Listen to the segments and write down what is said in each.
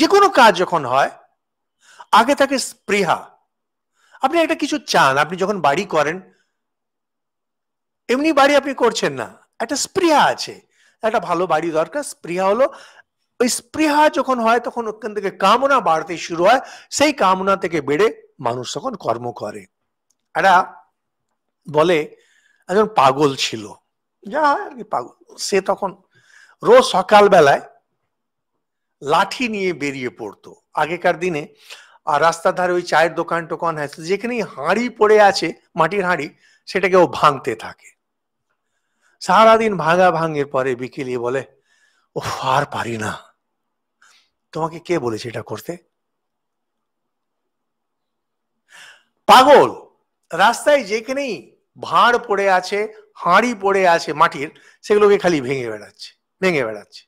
যে কোনো কাজ যখন হয় আগে থাকে স্পৃহা আপনি একটা কিছু চান আপনি যখন বাড়ি করেন এমনি বাড়ি আপনি করছেন না একটা স্পৃহা আছে একটা ভালো বাড়ি দরকার স্পৃহা হলো ওই স্পৃহা যখন হয় তখন ওখান থেকে কামনা বাড়তে শুরু হয় সেই কামনা থেকে বেড়ে মানুষ তখন কর্ম করে একটা বলে একজন পাগল ছিল যা আর কি পাগল সে তখন রোজ সকালবেলায় লাঠি নিয়ে বেরিয়ে পড়তো আগেকার দিনে আর রাস্তার ধারে ওই চায়ের দোকান টোকান আছে হ্যাঁ, যেখানেই হাঁড়ি পড়ে আছে মাটির হাঁড়ি সেটাকে ও ভাঙতে থাকে সারাদিন ভাঙা ভাঙের পরে বিকেলে বলে ও আর পারি না তোমাকে কে বলেছে এটা করতে পাগল রাস্তায় যেখানেই ভাঁড় পড়ে আছে হাঁড়ি পড়ে আছে মাটির সেগুলোকে খালি ভেঙে বেড়াচ্ছে ভেঙে বেড়াচ্ছে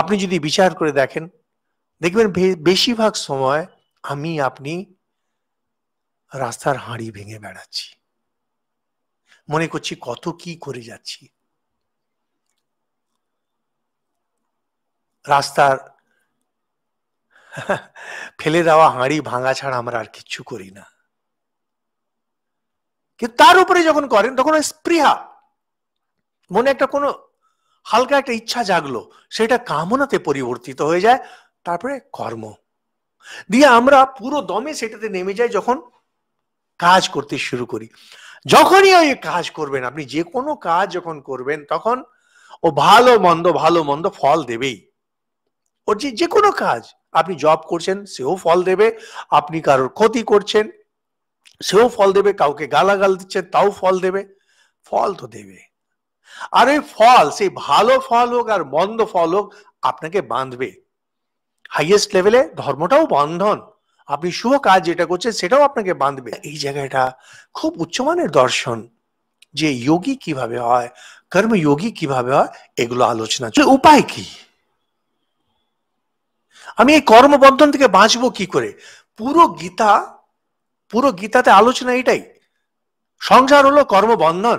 আপনি যদি বিচার করে দেখেন দেখবেন বেশিরভাগ সময় আমি আপনি রাস্তার হাঁড়ি ভেঙে বেড়াচ্ছি মনে করছি কত কি করে যাচ্ছি রাস্তার ফেলে দেওয়া হাঁড়ি ভাঙা ছাড়া আমরা আর কিচ্ছু করি না কিন্তু তার উপরে যখন করেন তখন স্পৃহা মনে একটা কোনো হালকা একটা ইচ্ছা জাগলো সেটা কামনাতে পরিবর্তিত হয়ে যায় তারপরে কর্ম দিয়ে আমরা পুরো দমে সেটাতে নেমে যাই যখন কাজ করতে শুরু করি যখনই ওই কাজ করবেন আপনি যে কোনো কাজ যখন করবেন তখন ও ভালো মন্দ ভালো মন্দ ফল দেবেই ওর যে যে কোনো কাজ আপনি জব করছেন সেও ফল দেবে আপনি কারোর ক্ষতি করছেন সেও ফল দেবে কাউকে গালাগাল দিচ্ছেন তাও ফল দেবে ফল তো দেবে আর ওই ফল সেই ভালো ফল হোক আর মন্দ ফল হোক আপনাকে বাঁধবে হাইয়েস্ট লেভেলে ধর্মটাও বন্ধন আপনি শুভ কাজ যেটা করছেন সেটাও আপনাকে বাঁধবে এই জায়গাটা খুব উচ্চমানের দর্শন যে যোগী কিভাবে হয় কর্মযোগী কিভাবে হয় এগুলো আলোচনা উপায় কি আমি এই কর্মবন্ধন থেকে বাঁচবো কি করে পুরো গীতা পুরো গীতাতে আলোচনা এটাই সংসার হলো কর্মবন্ধন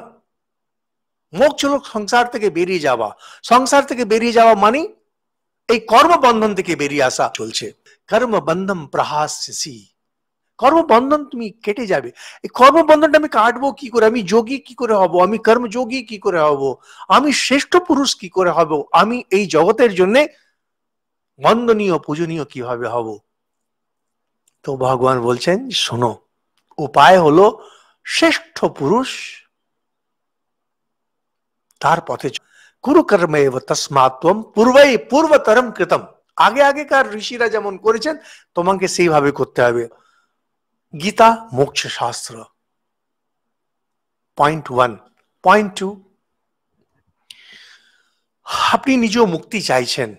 মোক্ষ হলো সংসার থেকে বেরিয়ে যাওয়া সংসার থেকে বেরিয়ে যাওয়া মানে এই কর্মবন্ধন থেকে বেরিয়ে আসা চলছে কর্মবন্ধন প্রহাসি কর্মবন্ধন তুমি কেটে যাবে এই কর্মবন্ধনটা আমি কাটবো কি করে আমি যোগী কি করে হব আমি কর্মযোগী কি করে হব আমি শ্রেষ্ঠ পুরুষ কি করে হব আমি এই জগতের জন্যে বন্দনীয় পূজনীয় কিভাবে হব তো ভগবান বলছেন শোনো উপায় হলো শ্রেষ্ঠ পুরুষ তার পথে তসমাত্ম পূর্বই পূর্বতরম কৃতম আগে আগেকার ঋষিরা যেমন করেছেন তোমাকে সেইভাবে করতে হবে গীতা মোক্ষ শাস্ত্র পয়েন্ট ওয়ান পয়েন্ট টু আপনি নিজেও মুক্তি চাইছেন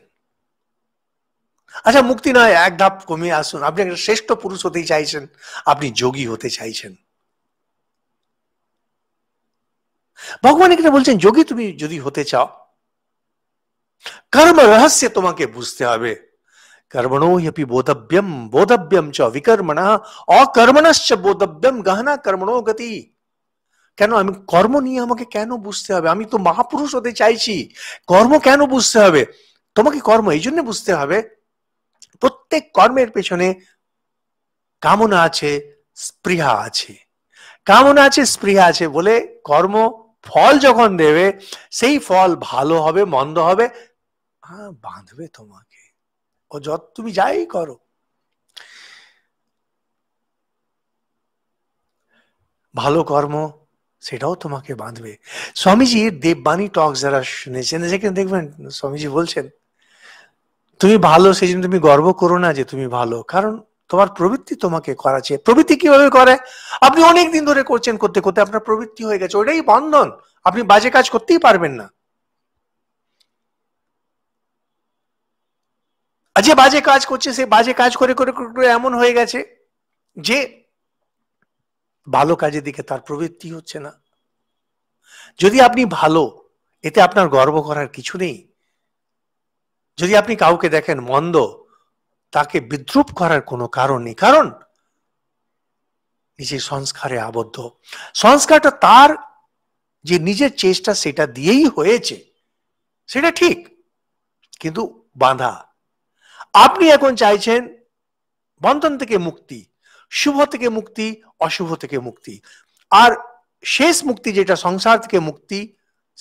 আচ্ছা মুক্তি নয় এক ধাপ কমিয়ে আসুন আপনি একটা শ্রেষ্ঠ পুরুষ হতে চাইছেন আপনি যোগী হতে চাইছেন ভগবান এখানে বলছেন যোগী তুমি যদি হতে চাও কর্ম রহস্য তোমাকে বুঝতে হবে কর্মণি বোধব্যম বোধব্যম চ বিকর্মণ অকর্মণশ্চ বোধব্যম গহনা কর্মণ গতি কেন আমি কর্ম নিয়ে আমাকে কেন বুঝতে হবে আমি তো মহাপুরুষ হতে চাইছি কর্ম কেন বুঝতে হবে তোমাকে কর্ম এই জন্য বুঝতে হবে প্রত্যেক কর্মের পেছনে কামনা আছে স্পৃহা আছে কামনা আছে স্পৃহা আছে বলে কর্ম ফল যখন দেবে সেই ফল ভালো হবে মন্দ হবে বাঁধবে তোমাকে ও যত তুমি যাই করো ভালো কর্ম সেটাও তোমাকে বাঁধবে স্বামীজির দেববাণী টক যারা শুনেছেন সেখানে দেখবেন স্বামীজি বলছেন তুমি ভালো সেই জন্য তুমি গর্ব করো না যে তুমি ভালো কারণ তোমার প্রবৃত্তি তোমাকে করাছে প্রবৃত্তি কিভাবে করে আপনি অনেক দিন ধরে করছেন করতে করতে আপনার প্রবৃত্তি হয়ে গেছে ওটাই বন্ধন আপনি বাজে কাজ করতেই পারবেন না যে বাজে কাজ করছে সে বাজে কাজ করে করে করে এমন হয়ে গেছে যে ভালো কাজের দিকে তার প্রবৃত্তি হচ্ছে না যদি আপনি ভালো এতে আপনার গর্ব করার কিছু নেই যদি আপনি কাউকে দেখেন মন্দ তাকে বিদ্রুপ করার কোনো কারণ নেই কারণ নিজের সংস্কারে আবদ্ধ সংস্কারটা তার যে নিজের চেষ্টা সেটা দিয়েই হয়েছে সেটা ঠিক কিন্তু বাঁধা আপনি এখন চাইছেন বন্ধন থেকে মুক্তি শুভ থেকে মুক্তি অশুভ থেকে মুক্তি আর শেষ মুক্তি যেটা সংসার থেকে মুক্তি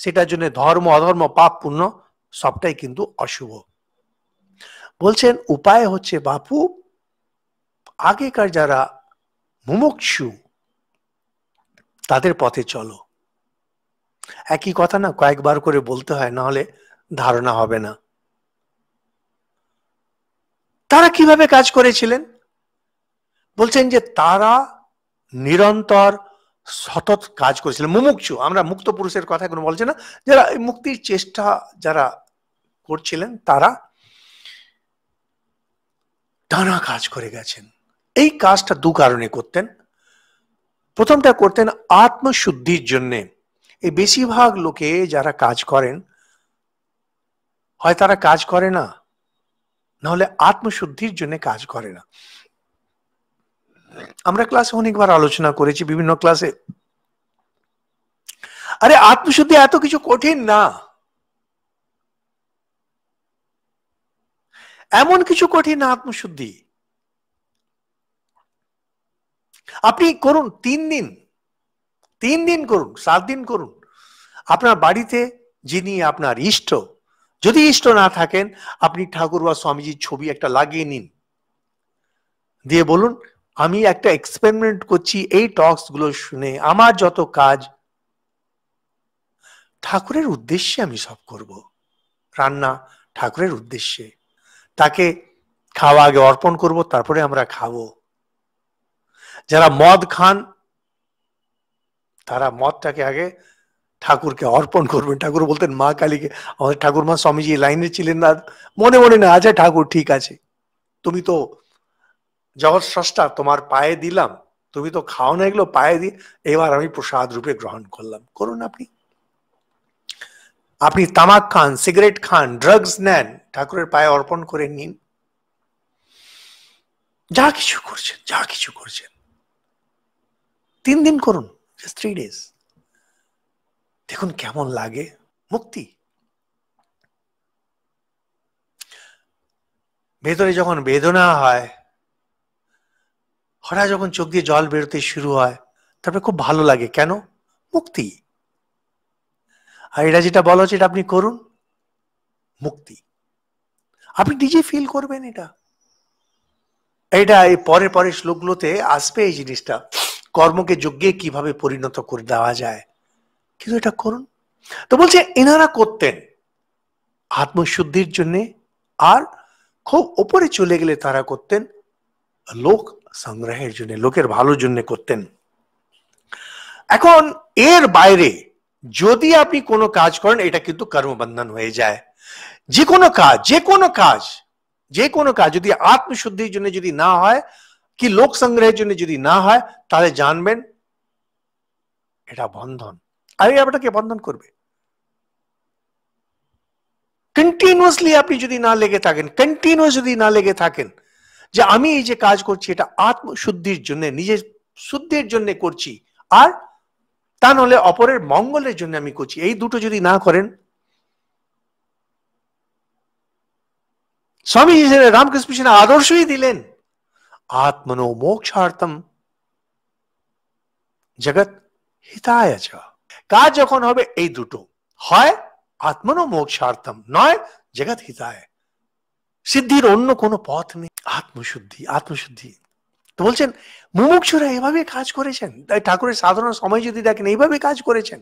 সেটার জন্য ধর্ম অধর্ম পাপ পূর্ণ সবটাই কিন্তু অশুভ বলছেন উপায় হচ্ছে বাপু আগেকার যারা মুমুক্ষু তাদের পথে চলো একই কথা না কয়েকবার করে বলতে হয় না হলে ধারণা হবে না তারা কিভাবে কাজ করেছিলেন বলছেন যে তারা নিরন্তর সতত কাজ করেছিলেন মুমুক্ষু আমরা মুক্ত পুরুষের কথা কোনো বলছি না যারা মুক্তির চেষ্টা যারা করছিলেন তারা টানা কাজ করে গেছেন এই কাজটা দু কারণে করতেন প্রথমটা করতেন আত্মশুদ্ধির জন্যে এই বেশিরভাগ লোকে যারা কাজ করেন হয় তারা কাজ করে না নাহলে আত্মশুদ্ধির জন্য কাজ করে না আমরা ক্লাসে অনেকবার আলোচনা করেছি বিভিন্ন ক্লাসে আরে আত্মশুদ্ধি এত কিছু কঠিন না এমন কিছু কঠিন আত্মশুদ্ধি আপনি করুন তিন দিন তিন দিন করুন সাত দিন করুন আপনার বাড়িতে যিনি আপনার ইষ্ট যদি ইষ্ট না থাকেন আপনি ঠাকুর বা স্বামীজির ছবি একটা লাগিয়ে নিন দিয়ে বলুন আমি একটা এক্সপেরিমেন্ট করছি এই টক্স গুলো শুনে আমার যত কাজ ঠাকুরের উদ্দেশ্যে আমি সব করব রান্না ঠাকুরের উদ্দেশ্যে তাকে খাওয়া আগে অর্পণ করব তারপরে আমরা খাবো যারা মদ খান তারা মদটাকে আগে ঠাকুরকে অর্পণ করবেন ঠাকুর বলতেন মা কালীকে আমাদের ঠাকুর মা স্বামীজি লাইনে ছিলেন না মনে মনে না আছে আচ্ছা ঠাকুর ঠিক আছে তুমি তো জগৎ স্রষ্টা তোমার পায়ে দিলাম তুমি তো খাও না এগুলো পায়ে দিয়ে এবার আমি প্রসাদ রূপে গ্রহণ করলাম করুন আপনি আপনি তামাক খান সিগারেট খান ড্রাগস নেন ঠাকুরের পায়ে অর্পণ করে নিন যা কিছু করছেন যা কিছু করছেন তিন দিন করুন থ্রি ডেজ দেখুন কেমন লাগে মুক্তি ভেতরে যখন বেদনা হয় হঠাৎ যখন চোখ দিয়ে জল বেরোতে শুরু হয় তারপরে খুব ভালো লাগে কেন মুক্তি আর এটা যেটা বলা হচ্ছে এটা আপনি করুন মুক্তি আপনি নিজে ফিল করবেন এটা এটা এই পরে পরে শ্লোকগুলোতে আসবে এই জিনিসটা কর্মকে যজ্ঞে কিভাবে পরিণত করে দেওয়া যায় কিন্তু এটা করুন তো বলছে এনারা করতেন আত্মশুদ্ধির জন্যে আর খুব ওপরে চলে গেলে তারা করতেন লোক সংগ্রহের জন্য লোকের ভালোর জন্য করতেন এখন এর বাইরে যদি আপনি কোনো কাজ করেন এটা কিন্তু কর্মবন্ধন হয়ে যায় যে কোনো কাজ যে কোনো কাজ যে কোনো কাজ যদি আত্মশুদ্ধির জন্য যদি না হয় কি লোক সংগ্রহের জন্য যদি না হয় তাহলে জানবেন এটা বন্ধন আর আপনাকে বন্ধন করবে কন্টিনিউসলি আপনি যদি না লেগে থাকেন কন্টিনিউস যদি না লেগে থাকেন যে আমি এই যে কাজ করছি এটা আত্মশুদ্ধির জন্য নিজের শুদ্ধির জন্য করছি আর তা নাহলে অপরের মঙ্গলের জন্য আমি করছি এই দুটো যদি না করেন স্বামী হিসেবে রামকৃষ্ণ আদর্শই দিলেন আত্মন মোক্ষার্থম জগৎ হিতায় কাজ যখন হবে এই দুটো হয় আত্মন মোক্ষার্থম নয় জগৎ হিতায় সিদ্ধির অন্য কোনো পথ নেই আত্মশুদ্ধি আত্মশুদ্ধি তো বলছেন মুমুক্ষুরা এভাবে কাজ করেছেন তাই ঠাকুরের সাধারণ সময় যদি দেখেন এইভাবে কাজ করেছেন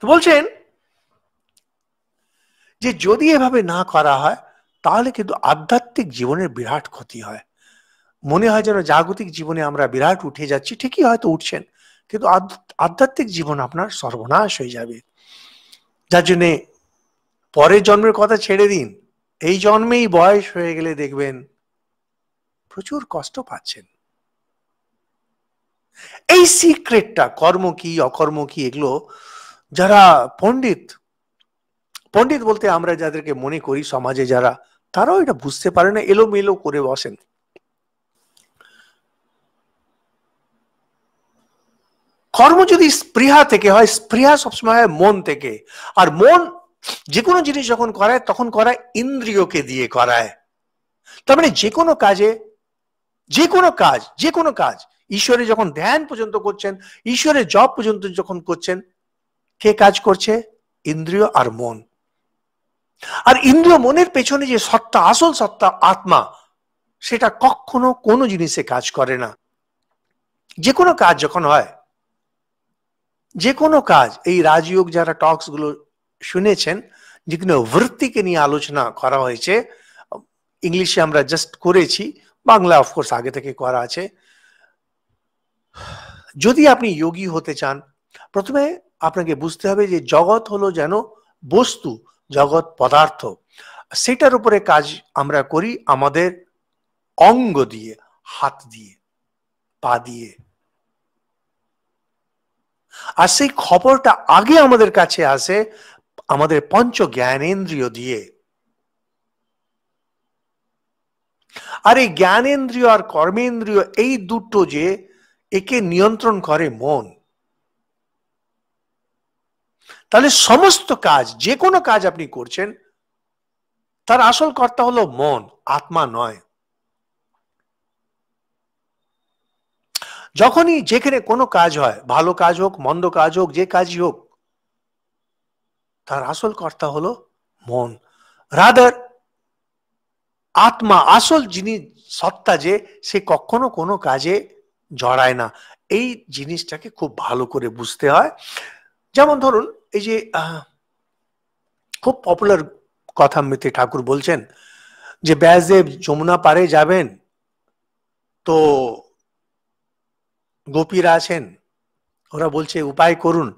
তো বলছেন যে যদি এভাবে না করা হয় তাহলে কিন্তু আধ্যাত্মিক জীবনের বিরাট ক্ষতি হয় মনে হয় যেন জাগতিক জীবনে আমরা বিরাট উঠে যাচ্ছি ঠিকই হয়তো উঠছেন কিন্তু আধ্যাত্মিক জীবন আপনার সর্বনাশ হয়ে যাবে যার জন্যে পরের জন্মের কথা ছেড়ে দিন এই জন্মেই বয়স হয়ে গেলে দেখবেন প্রচুর কষ্ট পাচ্ছেন এই সিক্রেটটা কর্ম কি অকর্ম কি এগুলো যারা পণ্ডিত পণ্ডিত বলতে আমরা যাদেরকে মনে করি সমাজে যারা তারাও এটা বুঝতে পারে না এলোমেলো করে বসেন কর্ম যদি স্পৃহা থেকে হয় স্পৃহা সবসময় হয় মন থেকে আর মন যে কোনো জিনিস যখন করায় তখন করায় ইন্দ্রিয়কে দিয়ে করায় তার মানে যে কোনো কাজে যে কোনো কাজ যে কোনো কাজ ঈশ্বরে যখন ধ্যান পর্যন্ত করছেন ঈশ্বরের জব পর্যন্ত যখন করছেন কে কাজ করছে ইন্দ্রিয় আর মন আর ইন্দ্রিয় মনের পেছনে যে সত্তা আসল সত্তা আত্মা সেটা কখনো কোনো জিনিসে কাজ করে না যে কোনো কাজ যখন হয় যে কোনো কাজ এই রাজযোগ যারা টক্স গুলো শুনেছেন যেগুলো বৃত্তিকে নিয়ে আলোচনা করা হয়েছে ইংলিশে আমরা জাস্ট করেছি বাংলা অফকোর্স আগে থেকে করা আছে যদি আপনি যোগী হতে চান প্রথমে আপনাকে বুঝতে হবে যে জগৎ হলো যেন বস্তু জগৎ পদার্থ সেটার উপরে কাজ আমরা করি আমাদের অঙ্গ দিয়ে হাত দিয়ে পা দিয়ে আর সেই খবরটা আগে আমাদের কাছে আসে আমাদের পঞ্চ জ্ঞানেন্দ্রিয় দিয়ে আর এই জ্ঞানেন্দ্রিয় আর কর্মেন্দ্রিয় এই দুটো যে একে নিয়ন্ত্রণ করে মন তাহলে সমস্ত কাজ যে কোনো কাজ আপনি করছেন তার আসল কর্তা হলো মন আত্মা নয় যখনই যেখানে কোনো কাজ হয় ভালো কাজ হোক মন্দ কাজ হোক যে কাজই হোক তার আসল কর্তা হলো মন রাদার আত্মা আসল যিনি সত্তা যে সে কখনো কোনো কাজে জড়ায় না এই জিনিসটাকে খুব ভালো করে বুঝতে হয় যেমন ধরুন এই যে খুব পপুলার কথা মিত্র ঠাকুর বলছেন যে ব্যাসদেব যমুনা পারে যাবেন তো গোপীরা আছেন ওরা বলছে উপায় করুন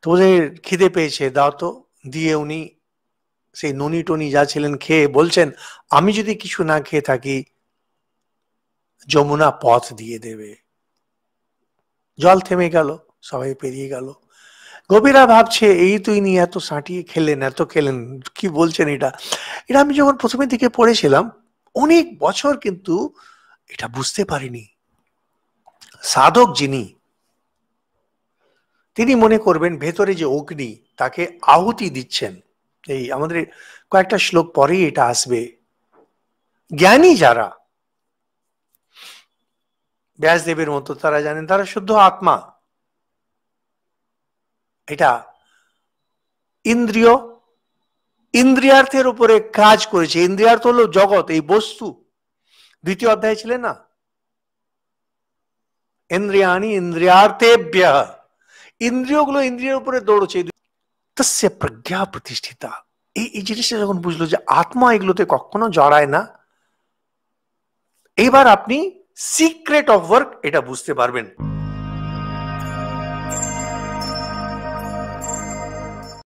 তো ওদের খিদে পেয়েছে দাও তো দিয়ে উনি সেই ননি টনি যা ছিলেন খেয়ে বলছেন আমি যদি কিছু না খেয়ে থাকি যমুনা পথ দিয়ে দেবে জল থেমে গেল সবাই পেরিয়ে গেল গোপীরা ভাবছে এই তো ইনি এত সাঁটিয়ে খেলেন এত খেলেন কি বলছেন এটা এটা আমি যখন প্রথমের দিকে পড়েছিলাম অনেক বছর কিন্তু এটা বুঝতে পারিনি সাধক যিনি তিনি মনে করবেন ভেতরে যে অগ্নি তাকে আহুতি দিচ্ছেন এই আমাদের কয়েকটা শ্লোক পরেই এটা আসবে জ্ঞানী যারা ব্যাসদেবের মতো তারা জানেন তারা শুদ্ধ আত্মা এটা ইন্দ্রিয় ইন্দ্রিয়ার্থের উপরে কাজ করেছে ইন্দ্রিয়ার্থ হলো জগৎ এই বস্তু দ্বিতীয় অধ্যায় ছিলেন না ইন্দ্রিয়ানি ইন্দ্রিয়ার্থেভ্য ইন্দ্রিয়গুলো ইন্দ্রিয়ের উপরে দৌড়ছে তস্য প্রজ্ঞা প্রতিষ্ঠিতা এই এই জিনিসটা যখন বুঝলো যে আত্মা এগুলোতে কখনো জড়ায় না এইবার আপনি সিক্রেট অফ ওয়ার্ক এটা বুঝতে পারবেন